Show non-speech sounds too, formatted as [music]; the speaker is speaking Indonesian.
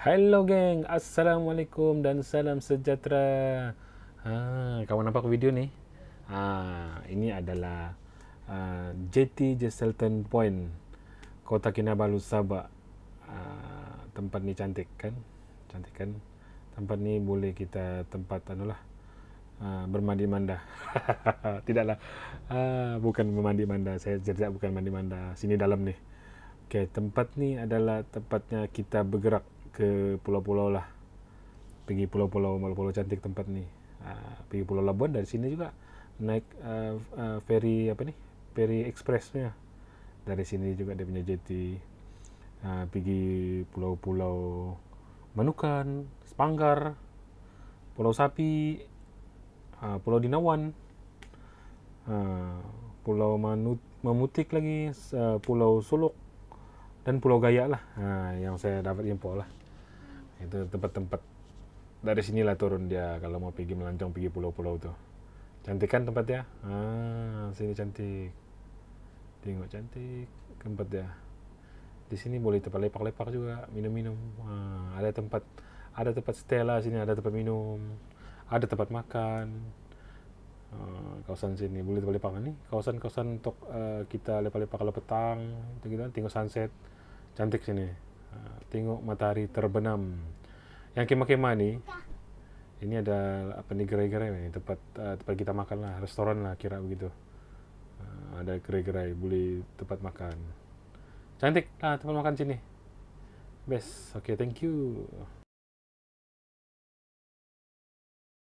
Hello geng, Assalamualaikum dan salam sejahtera ha, Kawan nampak video ni? Ha, ini adalah uh, ha, JT Jeselton Point Kota Kinabalu Sabah ha, Tempat ni cantik kan? Cantik kan? Tempat ni boleh kita tempat anu uh, ha, bermandi manda. [laughs] Tidaklah. Uh, bukan bermandi manda. Saya jerjak bukan bermandi manda. Sini dalam ni. Okay, tempat ni adalah tempatnya kita bergerak ke pulau-pulau lah pergi pulau-pulau pulau-pulau cantik tempat nih ah, uh, pergi pulau Labuan dari sini juga naik uh, uh, ferry apa nih ferry ekspresnya dari sini juga dia punya jeti uh, pergi pulau-pulau Manukan Sepanggar, Pulau Sapi uh, Pulau Dinawan uh, Pulau Manut Mamutik lagi uh, Pulau Suluk dan Pulau Gaya lah nah, yang saya dapat info lah itu tempat-tempat dari sinilah turun dia kalau mau pergi melancong pergi pulau-pulau tuh cantik kan tempatnya ah sini cantik tengok cantik tempat ya di sini boleh tempat lepak-lepak juga minum-minum ah, ada tempat ada tempat stella sini ada tempat minum ada tempat makan Eh, kawasan sini boleh lepak pangan nih kawasan-kawasan untuk uh, kita lepak-lepak kalau petang itu kita tengok sunset cantik sini uh, tengok matahari terbenam yang kemah kemah nih ini ada apa nih gerai-gerai nih tempat uh, tempat kita makan lah restoran lah kira begitu uh, ada gerai-gerai boleh tempat makan cantik lah tempat makan sini best oke okay, thank you